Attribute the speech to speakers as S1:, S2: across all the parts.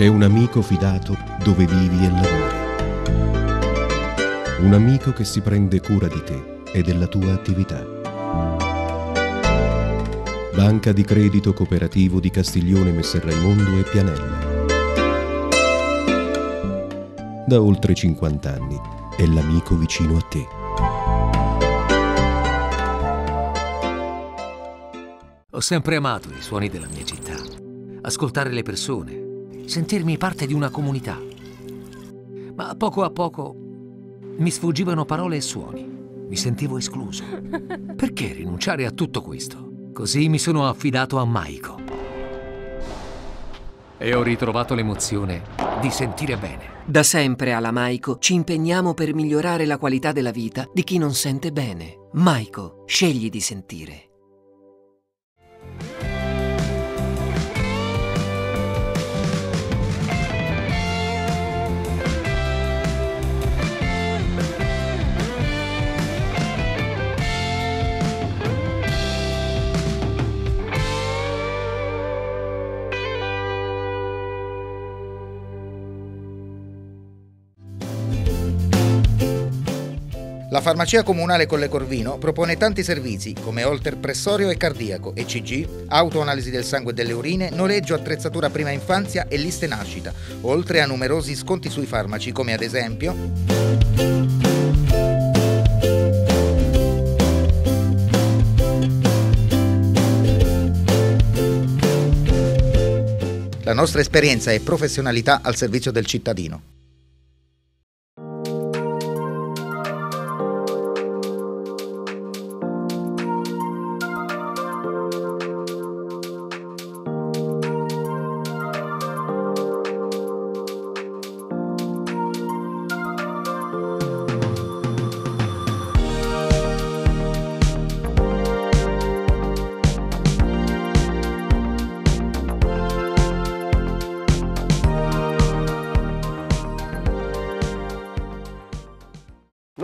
S1: C'è un amico fidato dove vivi e lavori. Un amico che si prende cura di te e della tua attività. Banca di Credito Cooperativo di Castiglione Messerraimondo e Pianella. Da oltre 50 anni è l'amico vicino a te. Ho sempre amato i suoni della mia città, ascoltare le persone sentirmi parte di una comunità. Ma poco a poco mi sfuggivano parole e suoni. Mi sentivo escluso. Perché rinunciare a tutto questo? Così mi sono affidato a Maiko. E ho ritrovato l'emozione di sentire bene. Da sempre alla Maiko ci impegniamo per migliorare la qualità della vita di chi non sente bene. Maiko, scegli di sentire. La farmacia comunale Colle Corvino propone tanti servizi come holter pressorio e cardiaco, ECG, autoanalisi del sangue e delle urine, noleggio attrezzatura prima infanzia e liste nascita, oltre a numerosi sconti sui farmaci come ad esempio... La nostra esperienza e professionalità al servizio del cittadino.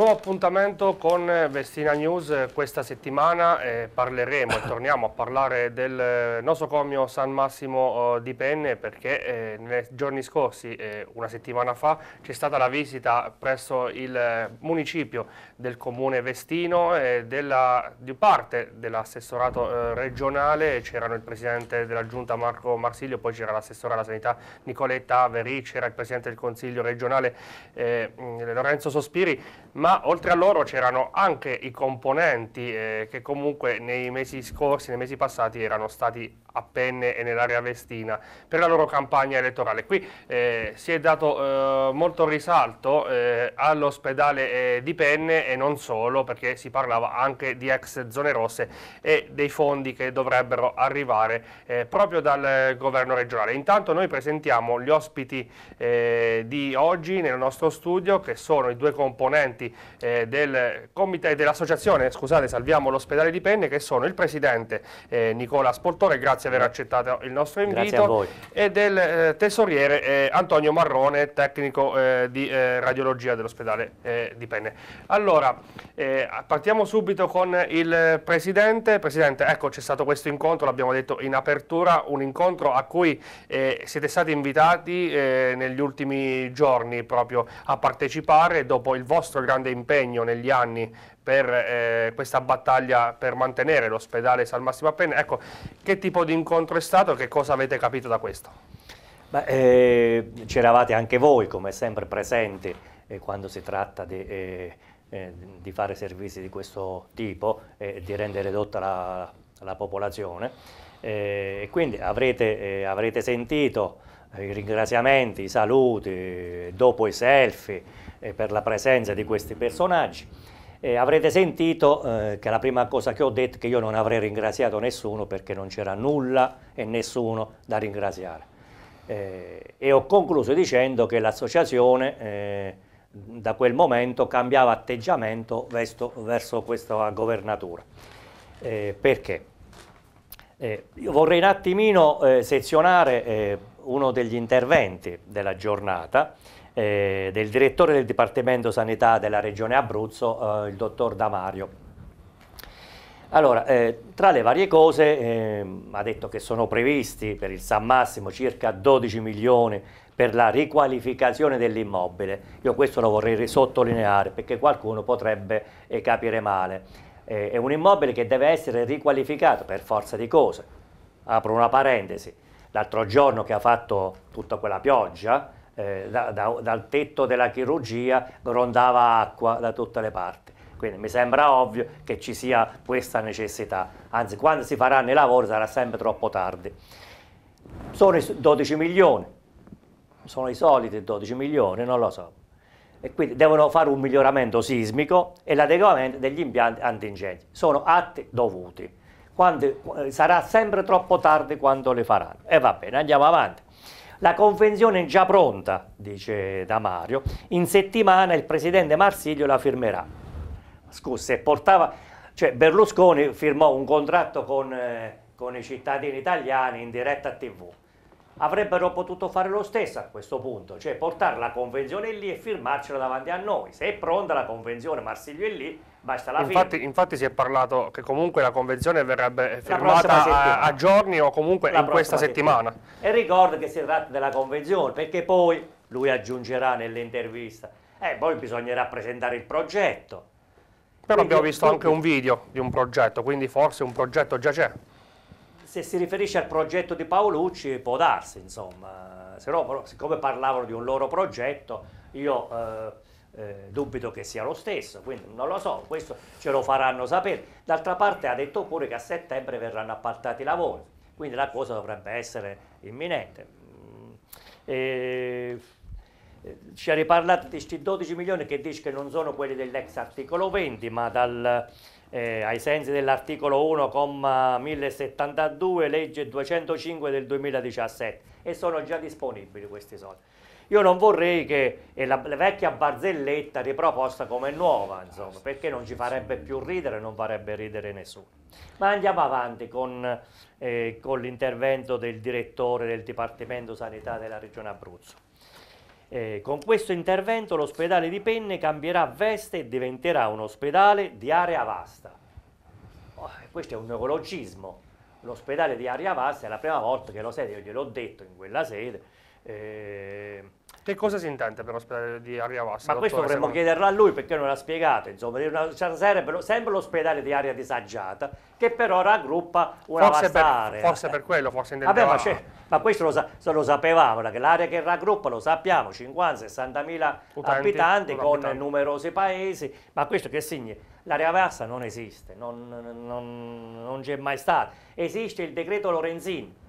S2: nuovo appuntamento con eh, Vestina News eh, questa settimana eh, parleremo e torniamo a parlare del eh, nosocomio San Massimo eh, di Penne perché eh, nei giorni scorsi, una settimana fa, c'è stata la visita presso il municipio del comune Vestino e della, di parte dell'assessorato regionale, c'erano il presidente della giunta Marco Marsilio, poi c'era l'assessore alla sanità Nicoletta Averi, c'era il presidente del consiglio regionale Lorenzo Sospiri, ma oltre a loro c'erano anche i componenti eh, che comunque nei mesi scorsi, nei mesi passati erano stati a Penne e nell'area vestina per la loro campagna elettorale. Qui eh, si è dato eh, molto risalto eh, all'ospedale eh, di Penne e non solo perché si parlava anche di ex zone rosse e dei fondi che dovrebbero arrivare eh, proprio dal governo regionale. Intanto noi presentiamo gli ospiti di oggi nel nostro studio che sono i due componenti eh, del dell'associazione Salviamo l'ospedale di Penne che sono il presidente eh, Nicola Spoltore, grazie per aver accettato il nostro invito, e del eh, tesoriere eh, Antonio Marrone, tecnico eh, di eh, radiologia dell'ospedale di Penne. Allora, partiamo subito con il presidente. Presidente, ecco c'è stato questo incontro, l'abbiamo detto in apertura, un incontro a cui siete stati invitati negli ultimi giorni proprio a partecipare dopo il vostro grande impegno impegno negli anni per eh, questa battaglia per mantenere l'ospedale San Massimo Appenne. Ecco, che tipo di incontro è stato e che cosa avete capito da questo?
S3: Eh, c'eravate anche voi, come sempre, presenti eh, quando si tratta di, eh, eh, di, fare servizi di questo tipo e di rendere dotta la, la popolazione. Eh, quindi avrete, avrete sentito eh, i ringraziamenti, i saluti, dopo i selfie eh, per la presenza di questi personaggi. E eh, avrete sentito eh, che la prima cosa che ho detto è che io non avrei ringraziato nessuno perché non c'era nulla e nessuno da ringraziare. Eh, e ho concluso dicendo che l'associazione eh, da quel momento cambiava atteggiamento verso, verso questa governatura. perché? io vorrei un attimino sezionare uno degli interventi della giornata eh, del direttore del Dipartimento Sanità della Regione Abruzzo, eh, il dottor Damario. Allora, eh, tra le varie cose ehm, ha detto che sono previsti per il San Massimo circa 12 milioni per la riqualificazione dell'immobile. Io questo lo vorrei sottolineare perché qualcuno potrebbe eh, capire male. Eh, è un immobile che deve essere riqualificato per forza di cose. Apro una parentesi l'altro giorno che ha fatto tutta quella pioggia, eh, da, da, dal tetto della chirurgia grondava acqua da tutte le parti. Quindi mi sembra ovvio che ci sia questa necessità, anzi quando si faranno i lavori sarà sempre troppo tardi. Sono i 12 milioni, sono i soliti 12 milioni, non lo so. E quindi devono fare un miglioramento sismico e l'adeguamento degli impianti antincendi. Sono atti dovuti quando, eh, sarà sempre troppo tardi quando le faranno. E va bene, andiamo avanti. La convenzione è già pronta, dice Damario, in settimana il presidente Marsiglio la firmerà. Scusa, se portava, cioè Berlusconi firmò un contratto con, eh, con i cittadini italiani in diretta a tv. Avrebbero potuto fare lo stesso a questo punto, cioè portare la convenzione lì e firmarcela davanti a noi. Se è pronta la convenzione, Marsiglio è lì, Basta, la infatti,
S2: fine. infatti si è parlato che comunque la convenzione verrebbe firmata a, a, giorni o comunque la in questa settimana.
S3: settimana. E ricorda che si tratta della convenzione perché poi lui aggiungerà nell'intervista, eh, poi bisognerà presentare il progetto.
S2: Però quindi, abbiamo visto anche un video di un progetto, quindi forse un progetto già c'è.
S3: Se si riferisce al progetto di Paolucci può darsi, insomma, se no, però, siccome parlavano di un loro progetto, io... Eh, eh, dubito che sia lo stesso, quindi non lo so, questo ce lo faranno sapere. D'altra parte ha detto pure che a settembre verranno appaltati i lavori, quindi la cosa dovrebbe essere imminente. Mm. E, eh, eh, ci ha riparlato di questi 12 milioni che dice che non sono quelli dell'ex articolo 20, ma dal, eh, ai sensi dell'articolo 1,1072, legge 205 del 2017 e sono già disponibili questi soldi. Io non vorrei che eh, la, la vecchia barzelletta riproposta come nuova, insomma, perché non ci farebbe più ridere, non farebbe ridere nessuno. Ma andiamo avanti con, eh, con l'intervento del direttore del Dipartimento Sanità della Regione Abruzzo. Eh, con questo intervento l'ospedale di Penne cambierà veste e diventerà un ospedale di area vasta. Oh, questo è un neologismo. L'ospedale di area vasta è la prima volta che lo sede, io gliel'ho detto in quella sede, Ehm, che cosa si intende per l'ospedale di Aria Vasta? Ma questo dovremmo secondo... chiederlo a lui perché non l'ha spiegato. Insomma, sarebbe sempre l'ospedale di area disagiata che però raggruppa una forse vasta per, area. Forse per quello, forse intendeva... Vabbè, ma, ma, questo lo, sa, lo sapevamo, che l'area che raggruppa lo sappiamo, 50-60 mila abitanti con abitanti. numerosi paesi, ma questo che significa? L'area vasta non esiste, non, non, non c'è mai stata. Esiste il decreto Lorenzini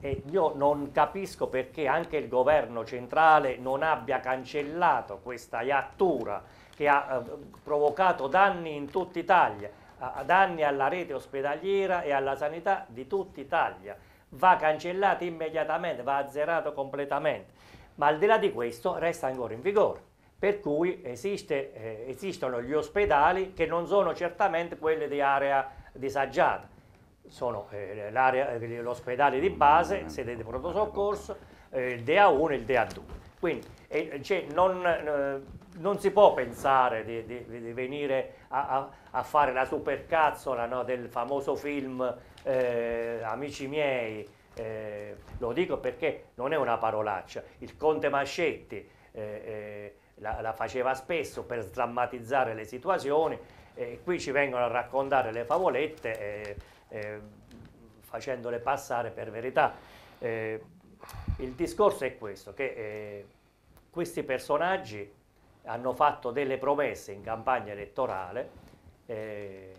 S3: e io non capisco perché anche il governo centrale non abbia cancellato questa iattura che ha eh, provocato danni in tutta Italia, eh, danni alla rete ospedaliera e alla sanità di tutta Italia. Va cancellato immediatamente, va azzerato completamente. Ma al di là di questo resta ancora in vigore per cui esiste, eh, esistono gli ospedali che non sono certamente quelli di area disagiata sono eh, eh, l'ospedale di base, sede di pronto soccorso, eh, il DA1 e il DA2. Quindi eh, cioè, non, eh, non, si può pensare di, di, di venire a, a, a, fare la supercazzola no, del famoso film eh, Amici miei, lo dico perché non è una parolaccia, il conte Mascetti la, la faceva spesso per drammatizzare le situazioni e qui ci vengono a raccontare le favolette eh, facendole passare per verità. Eh, il discorso è questo, che eh, questi personaggi hanno fatto delle promesse in campagna elettorale, eh,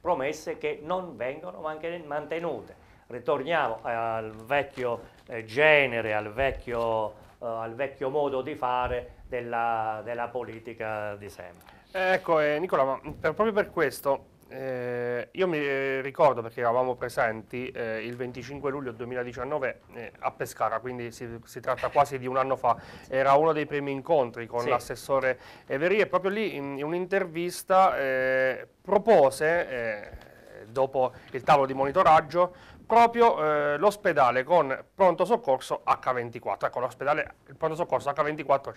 S3: promesse che non vengono mantenute. Ritorniamo al vecchio eh, genere, al vecchio, eh, al vecchio modo di fare della, della politica di sempre.
S2: Ecco, Nicola, ma per, proprio per questo eh, io mi eh, ricordo perché eravamo presenti eh, il 25 luglio 2019 eh, a Pescara, quindi si, si, tratta quasi di un anno fa, era uno dei primi incontri con sì. l'assessore Everì e proprio lì in, in un'intervista eh, propose, eh, dopo il tavolo di monitoraggio, proprio eh, l'ospedale con pronto soccorso H24. Ecco, l'ospedale, il pronto soccorso H24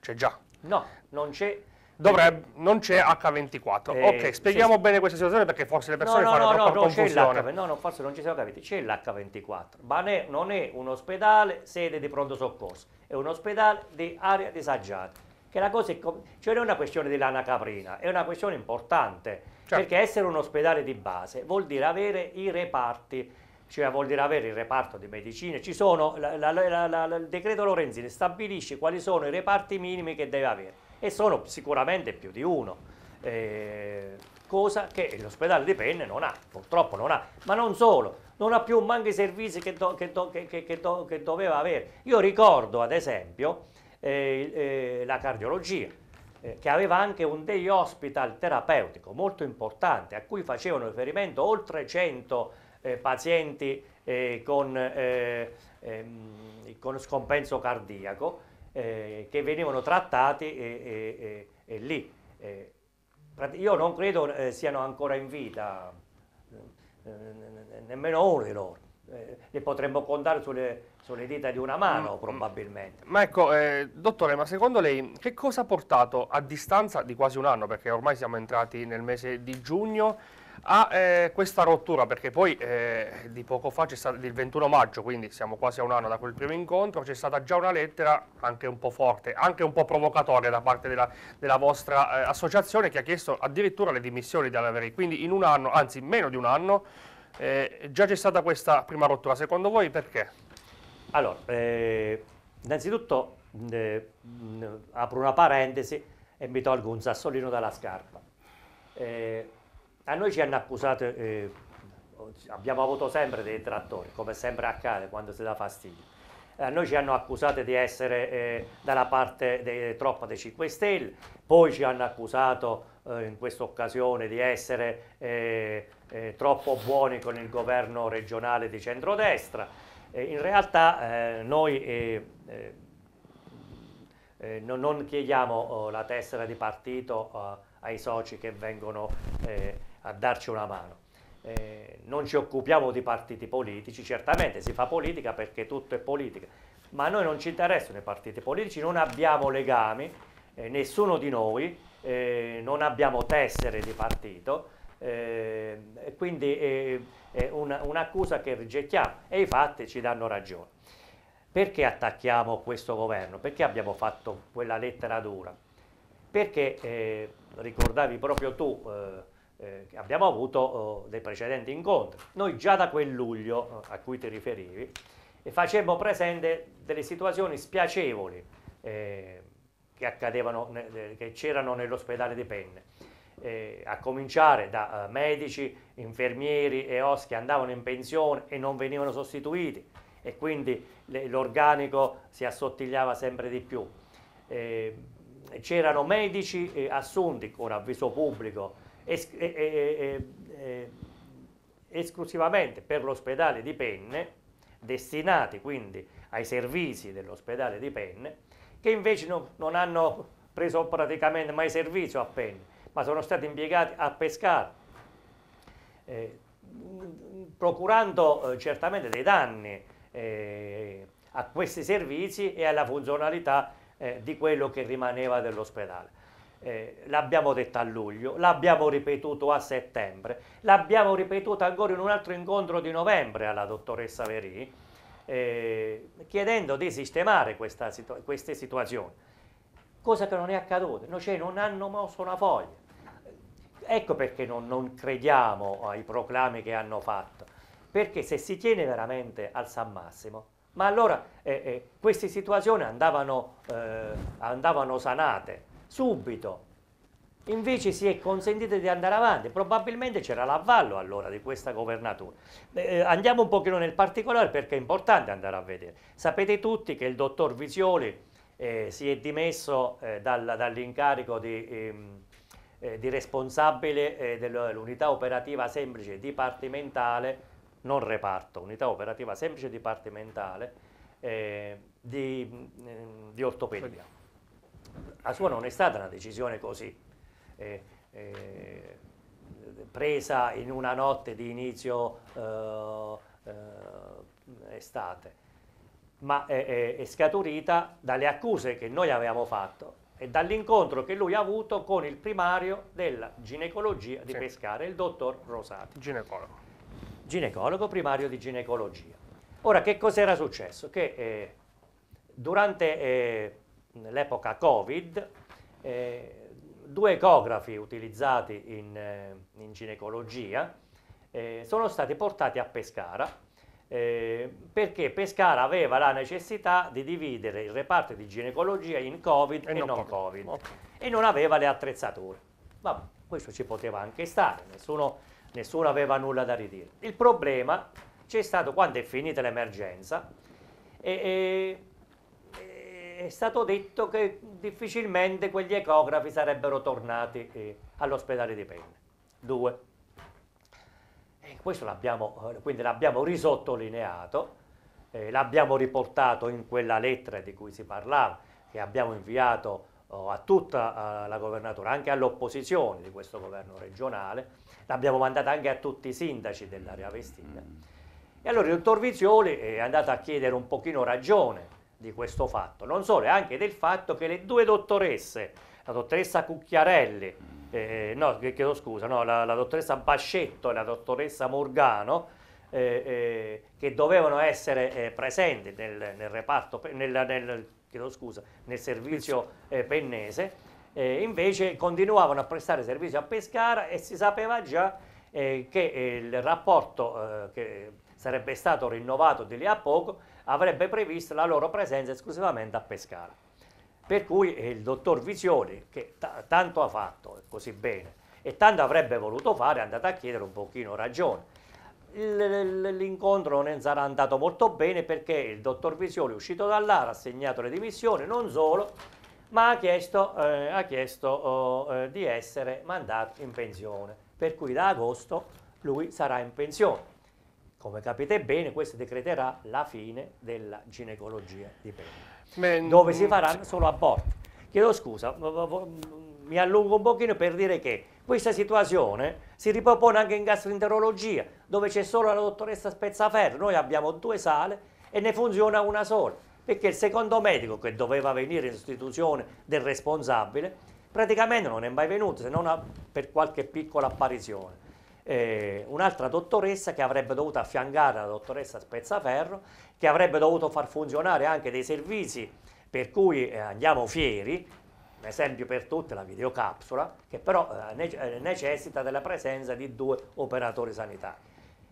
S2: c'è già. No, non c'è Dovrebbe, non c'è H24. Eh, ok, spieghiamo bene questa situazione perché forse le persone no, no, fanno no, troppa no, confusione. No, no, forse non ci siamo capiti. C'è
S3: l'H24, ma ne, non è un ospedale sede di pronto soccorso, è un ospedale di area disagiata. Che la cosa è cioè non è una questione di lana caprina, è una questione importante. Certo. Perché essere un ospedale di base vuol dire avere i reparti cioè vuol dire avere il reparto di medicina, sono, la, la, la, il decreto Lorenzini stabilisce quali sono i reparti minimi che deve avere e sono sicuramente più di uno. Eh, cosa che l'ospedale di Penne non ha, purtroppo non ha, ma non solo, non ha più manco i servizi che, do, che, do, che, che doveva avere. Io ricordo ad esempio eh, eh, la cardiologia, eh, che aveva anche un day hospital terapeutico molto importante, a cui facevano riferimento oltre 100 eh, pazienti eh, con, ehm, con scompenso cardiaco, eh, che venivano trattati e, e, e, lì. Eh, io non credo eh, siano ancora in vita, eh, nemmeno uno di loro. Eh, li potremmo contare sulle, sulle, dita di una mano mm, mm. probabilmente.
S2: Ma ecco, eh, dottore, ma secondo lei che cosa ha portato a distanza di quasi un anno, perché ormai siamo entrati nel mese di giugno, a eh, questa rottura, perché poi eh, di poco fa, c'è stato, il 21 maggio, quindi siamo quasi a un anno da quel primo incontro, c'è stata già una lettera anche un po' forte, anche un po' provocatoria da parte della, della vostra eh, associazione che ha chiesto addirittura le dimissioni dall'Averi, quindi in un anno, anzi meno di un anno, eh, già c'è stata questa prima rottura, secondo voi perché? Allora, eh, innanzitutto
S3: eh, apro una parentesi e mi tolgo un sassolino dalla scarpa. Eh, a noi ci hanno accusato, eh, abbiamo avuto sempre dei trattori, come sempre accade quando si dà fastidio. A noi ci hanno accusato di essere eh, dalla parte de, troppa dei 5 Stelle, poi ci hanno accusato eh, in questa occasione di essere eh, eh troppo buoni con il governo regionale di centrodestra. Eh, in realtà eh, noi non, non, chiediamo oh, la tessera di partito oh, ai soci che vengono a darci una mano. Eh, non ci occupiamo di partiti politici, certamente si fa politica perché tutto è politica, ma a noi non ci interessano i partiti politici, non abbiamo legami, eh, nessuno di noi, eh, non abbiamo tessere di partito, eh, quindi eh, è un'accusa che rigettiamo e i fatti ci danno ragione. Perché attacchiamo questo governo? Perché abbiamo fatto quella lettera dura? Perché, eh, ricordavi proprio tu, eh, abbiamo avuto eh, dei precedenti incontri. Noi già da quel luglio eh, a cui ti riferivi eh, facemmo presente delle situazioni spiacevoli eh, che, accadevano, che c'erano nell'ospedale di Penne. Eh, a cominciare da medici, infermieri e os che andavano in pensione e non venivano sostituiti e quindi le, l'organico si assottigliava sempre di più. c'erano medici assunti con avviso pubblico es- eh, eh, eh, eh, esclusivamente per l'ospedale di Penne, destinati quindi ai servizi dell'ospedale di Penne, che invece no, non hanno preso praticamente mai servizio a Penne, ma sono stati impiegati a pescare, eh, procurando eh, certamente dei danni a questi servizi e alla funzionalità di quello che rimaneva dell'ospedale. Eh, l'abbiamo detto a luglio, l'abbiamo ripetuto a settembre, l'abbiamo ripetuta ancora in un altro incontro di novembre alla dottoressa Verì, eh, chiedendo di sistemare questa, queste situazioni, cosa che non è accaduta, no, cioè non hanno mosso una foglia. Ecco perché non, non crediamo ai proclami che hanno fatto, perché se si tiene veramente al San Massimo, ma allora eh, eh queste situazioni andavano, eh, andavano sanate, subito. Invece si è consentito di andare avanti, probabilmente c'era l'avvallo allora di questa governatura. Eh, andiamo un pochino nel particolare perché è importante andare a vedere. Sapete tutti che il dottor Visioli eh, si è dimesso eh, dal, dall'incarico di... Ehm, eh, di responsabile eh, dell'unità operativa semplice dipartimentale, non reparto, unità operativa semplice dipartimentale eh, di, mm, eh, di ortopedia la sua non è stata una decisione così eh, eh, presa in una notte di inizio eh, eh, estate, ma è, è scaturita dalle accuse che noi avevamo fatto e dall'incontro che lui ha avuto con il primario della ginecologia di sì. Pescara, il dottor Rosati. Ginecologo. Ginecologo, primario di ginecologia. Ora, che cos'era successo? Che eh, durante eh, nell'epoca Covid, eh, due ecografi utilizzati in, eh, in ginecologia eh, sono stati portati a Pescara eh, perché Pescara aveva la necessità di dividere il reparto di ginecologia in Covid e, e non, non Covid, COVID. Okay. e non aveva le attrezzature. Vabbè, questo ci poteva anche stare, nessuno, nessuno aveva nulla da ridire. Il problema c'è stato quando è finita l'emergenza e, e è stato detto che difficilmente quegli ecografi sarebbero tornati eh, all'ospedale di Penne. Due. E questo l'abbiamo, eh, quindi l'abbiamo risottolineato, eh, l'abbiamo riportato in quella lettera di cui si parlava, che abbiamo inviato oh, a tutta uh, la governatura, anche all'opposizione di questo governo regionale, l'abbiamo mandata anche a tutti i sindaci dell'area vestita. Mm. E allora il dottor Vizioli è andato a chiedere un pochino ragione di questo fatto, non solo, è anche del fatto che le due dottoresse, la dottoressa Cucchiarelli, mm. eh, no, chiedo scusa, no, la, la, dottoressa Bascetto e la dottoressa Morgano, eh, eh, che dovevano essere eh, presenti nel, nel reparto, nel, nel, chiedo scusa, nel servizio eh, pennese, eh, invece continuavano a prestare servizio a Pescara e si sapeva già che il rapporto che sarebbe stato rinnovato di lì a poco avrebbe previsto la loro presenza esclusivamente a Pescara. Per cui il dottor Visioni, che t- tanto ha fatto così bene e tanto avrebbe voluto fare, è andato a chiedere un pochino ragione. L- l'incontro non sarà andato molto bene perché il dottor Visioni, uscito da ha segnato le dimissioni, non solo, ma ha chiesto, eh, ha chiesto oh, eh, di essere mandato in pensione. Per cui da agosto lui sarà in pensione. Come capite bene, questo decreterà la fine della ginecologia di
S2: pene,
S4: dove si faranno
S3: solo aborti. Chiedo scusa, mi allungo un pochino per dire che questa situazione si ripropone anche in gastroenterologia, dove c'è solo la dottoressa Spezzaferro. Noi abbiamo due sale e ne funziona una sola, perché il secondo medico che doveva venire in sostituzione del responsabile praticamente non è mai venuto, se non per qualche piccola apparizione eh, un'altra dottoressa che avrebbe dovuto affiancare la dottoressa Spezzaferro, che avrebbe dovuto far funzionare anche dei servizi per cui eh, andiamo fieri, un esempio per tutti la videocapsula, che però eh, eh, necessita della presenza di due operatori sanitari.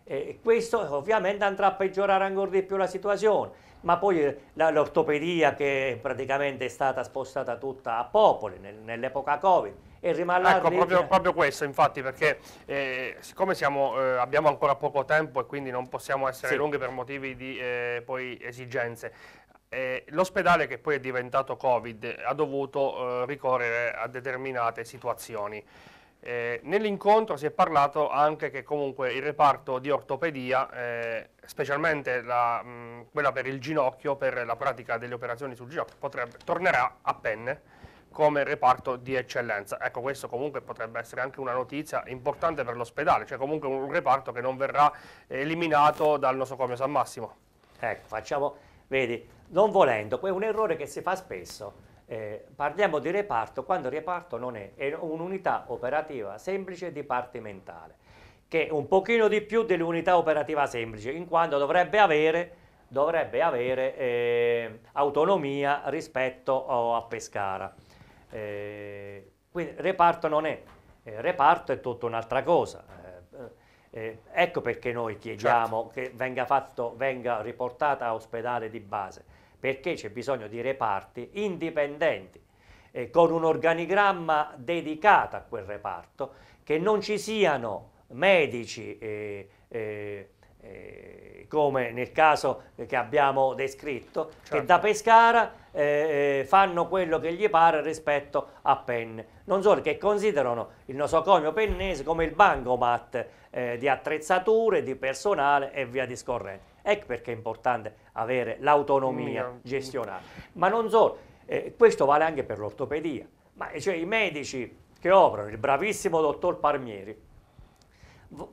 S3: E questo ovviamente andrà a peggiorare ancora di più la situazione, ma poi eh, l'ortopedia che praticamente è stata
S2: spostata tutta a Popoli nell'epoca Covid, e rimarrà ecco, proprio, proprio, questo, infatti, perché eh, siccome siamo, eh, abbiamo ancora poco tempo e quindi non possiamo essere sì. lunghi per motivi di eh, poi, esigenze, eh, l'ospedale che poi è diventato Covid ha dovuto eh, ricorrere a determinate situazioni. Eh, Nell'incontro si è parlato anche che comunque il reparto di ortopedia, eh, specialmente la, mh, mm, quella per il ginocchio, per la pratica delle operazioni sul ginocchio, potrebbe, tornerà a penne come reparto di eccellenza. Ecco, questo comunque potrebbe essere anche una notizia importante per l'ospedale, cioè comunque un reparto che non verrà eliminato dal nosocomio San Massimo. Ecco, facciamo, vedi, non volendo, è un errore che si fa spesso.
S3: Eh, parliamo di reparto quando il reparto non è, è un'unità operativa semplice dipartimentale, che è un pochino di più dell'unità operativa semplice, in quanto dovrebbe avere dovrebbe avere eh, autonomia rispetto oh, a Pescara. Eh, reparto non è, eh, reparto è tutta un'altra cosa. Eh, eh, ecco perché noi chiediamo certo. che venga, fatto, venga riportata a ospedale di base, perché c'è bisogno di reparti indipendenti, con un organigramma dedicato a quel reparto, che non ci siano medici eh, come nel caso che abbiamo descritto, certo. che da Pescara eh, eh, fanno quello che gli pare rispetto a Penne. Non solo, che considerano il nosocomio pennese come il bancomat eh, di attrezzature, di personale e via discorrendo. Ecco perché è importante avere l'autonomia gestionale. Ma non solo, eh, questo vale anche per l'ortopedia. Ma cioè, i medici che operano, il bravissimo dottor Parmieri,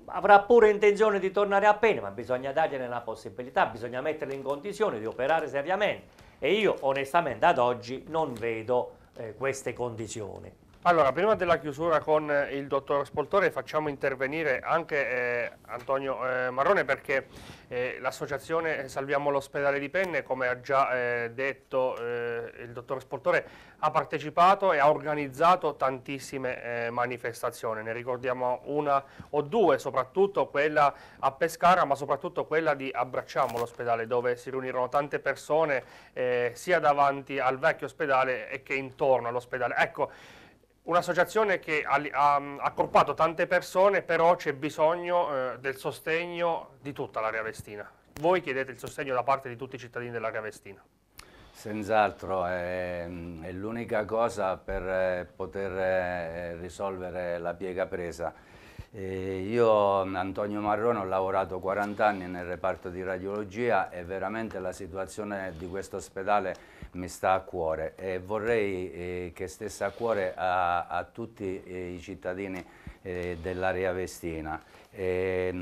S3: avrà pure intenzione di tornare a pena, ma bisogna dargliene la possibilità, bisogna metterlo in condizione di operare seriamente e io onestamente ad oggi non vedo eh, queste condizioni.
S2: Allora, prima della chiusura con eh, il dottor Spoltore facciamo intervenire anche eh, Antonio eh, Marrone perché eh, l'associazione Salviamo l'ospedale di Penne, come ha già eh, detto eh, il dottor Spoltore, ha partecipato e ha organizzato tantissime manifestazioni, ne ricordiamo una o due, soprattutto quella a Pescara, ma soprattutto quella di Abbracciamo l'ospedale, dove si riunirono tante persone sia davanti al vecchio ospedale che intorno all'ospedale. Ecco, Un'associazione che ha, ha, accorpato tante persone, però c'è bisogno eh, del sostegno di tutta l'area vestina. Voi chiedete il sostegno da parte di tutti i cittadini dell'area vestina.
S4: Senz'altro, è, è l'unica cosa per eh, poter eh, risolvere la piega presa. E io, Antonio Marrone, ho lavorato 40 anni nel reparto di radiologia e veramente la situazione di questo ospedale mi sta a cuore e vorrei eh, che stesse a cuore a, a tutti eh, i cittadini eh, dell'area vestina. E, ehm,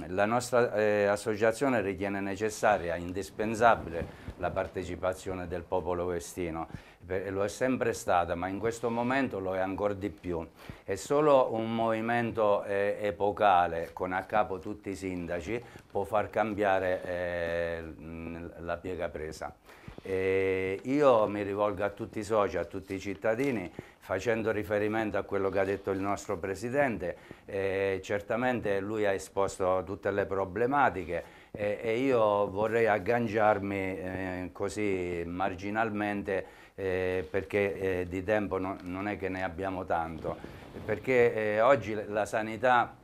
S4: mh, la nostra eh, associazione ritiene necessaria, indispensabile la partecipazione del popolo vestino, lo è sempre stata, ma in questo momento lo è ancora di più. È solo un movimento eh, epocale con a capo tutti i sindaci può far cambiare la piega presa. E io mi rivolgo a tutti i soci, a tutti i cittadini, facendo riferimento a quello che ha detto il nostro Presidente, eh, certamente lui ha esposto tutte le problematiche eh, e io vorrei agganciarmi eh, così marginalmente eh, perché eh, di tempo no, non è che ne abbiamo tanto, perché eh, oggi la sanità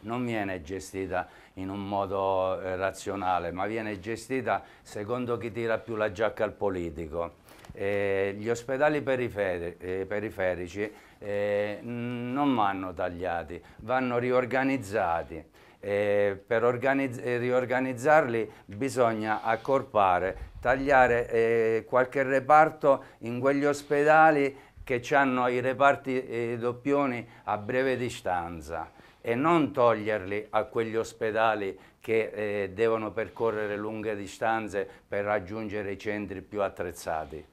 S4: non viene gestita in un modo eh, razionale, ma viene gestita secondo chi tira più la giacca al politico. Eh, gli ospedali periferi, eh, periferici eh, non vanno tagliati, vanno riorganizzati. Eh, per organizz eh, riorganizzarli bisogna accorpare, tagliare qualche reparto in quegli ospedali che hanno i reparti doppioni a breve distanza e non toglierli a quegli ospedali che eh, devono percorrere lunghe distanze per raggiungere i centri più attrezzati.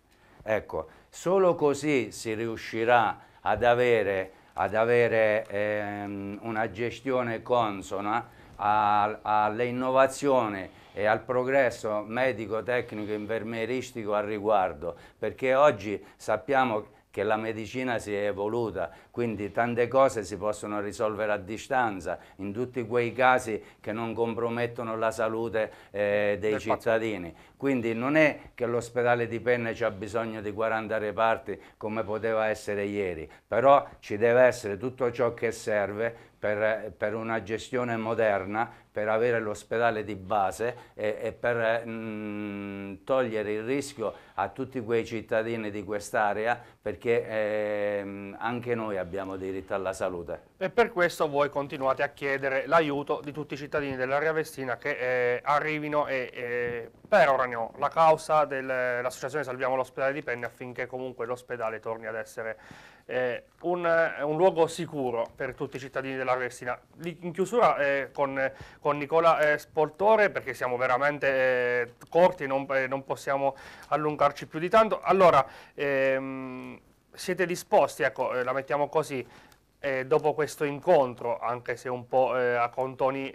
S4: Ecco, solo così si riuscirà ad avere, ad avere ehm, una gestione consona alle innovazioni e al progresso medico, tecnico, infermieristico al riguardo, perché oggi sappiamo che la medicina si è evoluta, quindi tante cose si possono risolvere a distanza, in tutti quei casi che non compromettono la salute eh, dei cittadini. Quindi non è che l'ospedale di Penne ha bisogno di 40 reparti come poteva essere ieri, però ci deve essere tutto ciò che serve per, per, una gestione moderna, per avere l'ospedale di base e, e per mh, mm, togliere il rischio a tutti quei cittadini di quest'area perché eh, anche noi abbiamo diritto alla salute. E
S2: per questo voi continuate a chiedere l'aiuto di tutti i cittadini dell'area Vestina che eh, arrivino e eh, perorano la causa dell'associazione Salviamo l'ospedale di Penne affinché comunque l'ospedale torni ad essere eh, un, eh, un, luogo sicuro per tutti i cittadini della Ressina. In chiusura eh, con, con, Nicola eh, Spoltore, perché siamo veramente eh, corti, non, eh, non, possiamo allungarci più di tanto. Allora, ehm, siete disposti, ecco, la mettiamo così, dopo questo incontro, anche se un po' a contoni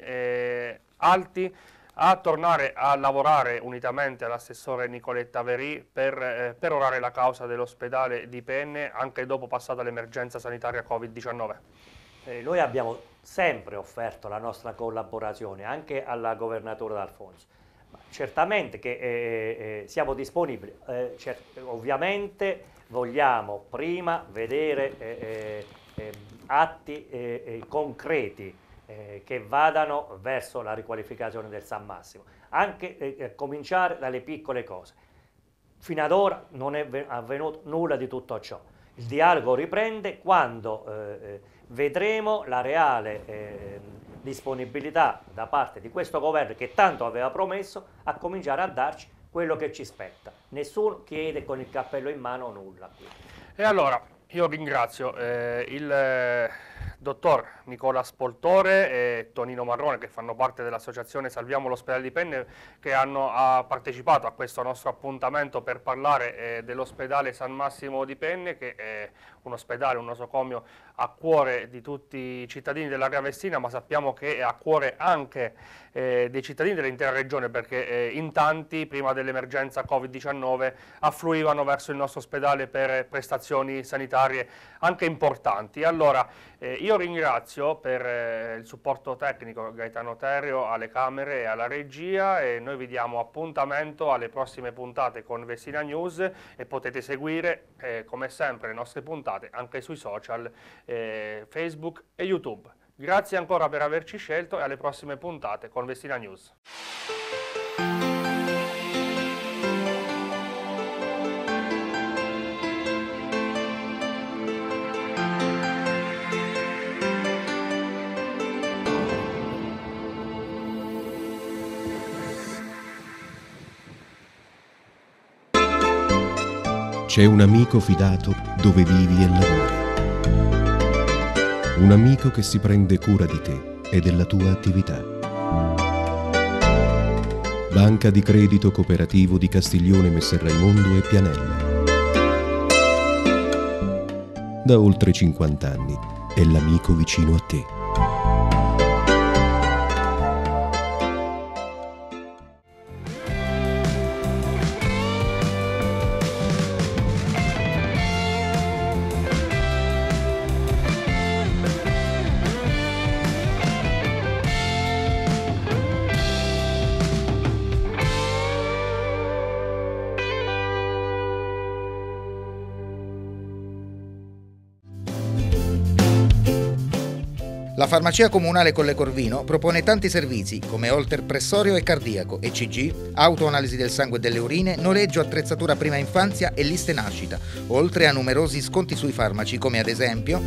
S2: alti, a tornare a lavorare unitamente all'assessore Nicoletta Verì per eh, perorare la causa dell'ospedale di Penne anche dopo passata l'emergenza sanitaria Covid-19. Eh,
S3: noi abbiamo sempre offerto la nostra collaborazione anche alla governatore D'Alfonso. Certamente che eh, eh, eh siamo disponibili, eh, ovviamente vogliamo prima vedere atti concreti eh, che vadano verso la riqualificazione del San Massimo. Anche eh, eh cominciare dalle piccole cose. Fino ad ora non è avvenuto nulla di tutto ciò. Il dialogo riprende quando eh, eh vedremo la reale ehm, disponibilità da parte di questo governo che tanto aveva promesso a cominciare a darci quello che ci spetta. Nessuno chiede con il cappello in mano nulla. Qui.
S2: E allora, io ringrazio eh, il dottor Nicola Spoltore e Tonino Marrone che fanno parte dell'associazione Salviamo l'ospedale di Penne che hanno partecipato a questo nostro appuntamento per parlare eh, dell'ospedale San Massimo di Penne che è un ospedale, un nosocomio a cuore di tutti i cittadini dell'area Vestina ma sappiamo che è a cuore anche eh, dei cittadini dell'intera regione perché eh, in tanti prima dell'emergenza Covid-19 affluivano verso il nostro ospedale per prestazioni sanitarie anche importanti. Allora, eh, eh, io ringrazio per eh, il supporto tecnico Gaetano Terrio alle camere e alla regia e noi vi diamo appuntamento alle prossime puntate con Vesina News e potete seguire eh, come sempre le nostre puntate anche sui social eh, Facebook e YouTube. Grazie ancora per averci scelto e alle prossime puntate con Vestina News.
S1: C'è un amico fidato dove vivi e lavori. Un amico che si prende cura di te e della tua attività. Banca di Credito Cooperativo di Castiglione Messerraimondo e Pianella. Da oltre 50 anni è l'amico vicino a te. La farmacia comunale Colle Corvino propone tanti servizi come holter pressorio e cardiaco, ECG, autoanalisi del sangue e delle urine, noleggio attrezzatura prima infanzia e liste nascita, oltre a numerosi sconti sui farmaci come ad esempio...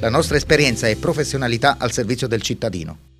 S1: la nostra esperienza e professionalità al servizio del cittadino.